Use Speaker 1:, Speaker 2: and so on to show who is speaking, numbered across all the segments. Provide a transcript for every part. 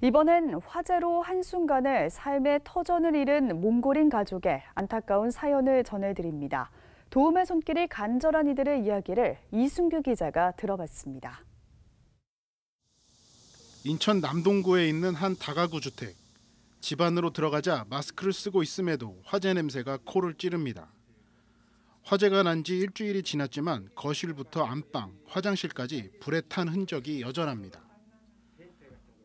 Speaker 1: 이번엔 화재로 한순간에 삶의 터전을 잃은 몽골인 가족의 안타까운 사연을 전해드립니다. 도움의 손길이 간절한 이들의 이야기를 이순규 기자가 들어봤습니다. 인천 남동구에 있는 한 다가구 주택. 집 안으로 들어가자 마스크를 쓰고 있음에도 화재 냄새가 코를 찌릅니다. 화재가 난 지 일주일이 지났지만 거실부터 안방, 화장실까지 불에 탄 흔적이 여전합니다.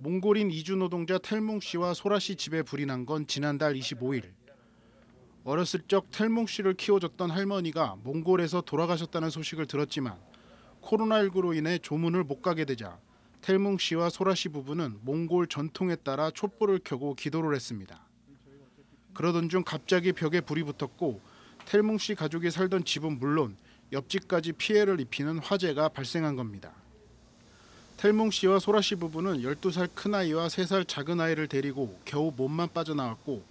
Speaker 1: 몽골인 이주 노동자 텔몽 씨와 소라 씨 집에 불이 난 건 지난달 25일. 어렸을 적 텔몽 씨를 키워줬던 할머니가 몽골에서 돌아가셨다는 소식을 들었지만 코로나19로 인해 조문을 못 가게 되자 텔몽 씨와 소라 씨 부부는 몽골 전통에 따라 촛불을 켜고 기도를 했습니다. 그러던 중 갑자기 벽에 불이 붙었고 텔몽 씨 가족이 살던 집은 물론 옆집까지 피해를 입히는 화재가 발생한 겁니다. 텔몽 씨와 소라 씨 부부는 12살 큰아이와 3살 작은아이를 데리고 겨우 몸만 빠져나왔고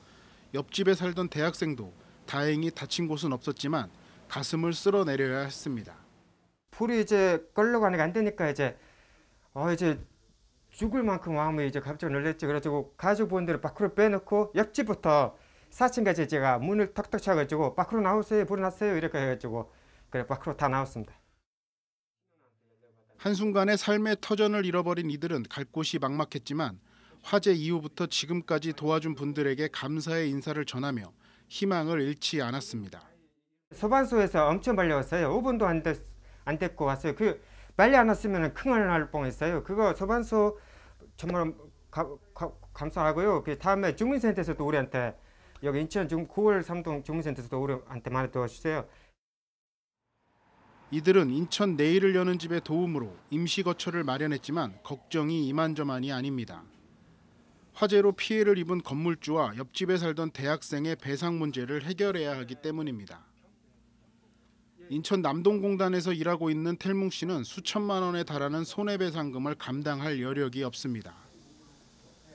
Speaker 1: 옆집에 살던 대학생도 다행히 다친 곳은 없었지만 가슴을 쓸어내려야 했습니다.
Speaker 2: 불이 이제 끌려가니까 안 되니까 이제 아 이제 죽을 만큼 마음이 이제 갑자기 놀랬지 그래가지고 가족분들을 밖으로 빼놓고 옆집부터 4층까지 제가 문을 턱턱 차가지고 밖으로 나오세요 불 났어요 이렇게 해가지고 그래 밖으로 다 나왔습니다. 한순간에 삶의 터전을 잃어버린 이들은 갈 곳이 막막했지만
Speaker 1: 화재 이후부터 지금까지 도와준 분들에게 감사의 인사를 전하며
Speaker 2: 희망을 잃지 않았습니다. 소방서에서 엄청 말려왔어요. 5분도 안, 됐, 안 됐고 왔어요. 그 빨리 안 왔으면 큰일 날 뻔했어요. 그거 소방서 정말 가, 가, 감사하고요. 그 다음에 주민센터에서도 우리한테 여기 인천 9월 3동 주민센터에서도 우리한테 많이 도와주세요. 이들은 인천
Speaker 1: 내일을 여는 집의 도움으로 임시 거처를 마련했지만 걱정이 이만저만이 아닙니다. 화재로 피해를 입은 건물주와 옆집에 살던 대학생의 배상 문제를 해결해야 하기 때문입니다. 인천 남동공단에서 일하고 있는 텔몽 씨는 수천만 원에 달하는 손해배상금을 감당할 여력이 없습니다.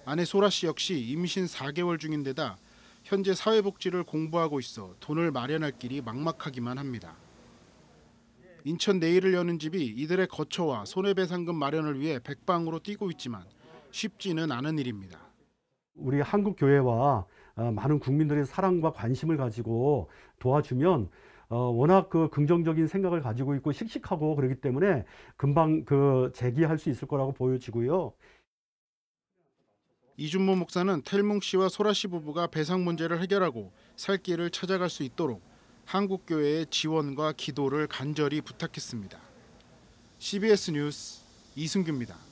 Speaker 1: 아내 소라 씨 역시 임신 4개월 중인데다 현재 사회복지를 공부하고 있어 돈을 마련할 길이 막막하기만 합니다. 인천 내일을 여는 집이 이들의 거처와 손해배상금 마련을 위해 백방으로 뛰고 있지만 쉽지는 않은 일입니다.
Speaker 3: 우리 한국 교회와 어, 많은 국민들의 사랑과 관심을 가지고 도와주면 어, 워낙 그 긍정적인 생각을 가지고 있고 씩씩하고 그러기 때문에 금방 그 재기할 수 있을 거라고 보여지고요.
Speaker 1: 이준모 목사는 텔뭉 씨와 소라 씨 부부가
Speaker 3: 배상 문제를 해결하고 살
Speaker 1: 길을 찾아갈 수 있도록 한국교회의 지원과 기도를 간절히 부탁했습니다. CBS 뉴스 이승규입니다.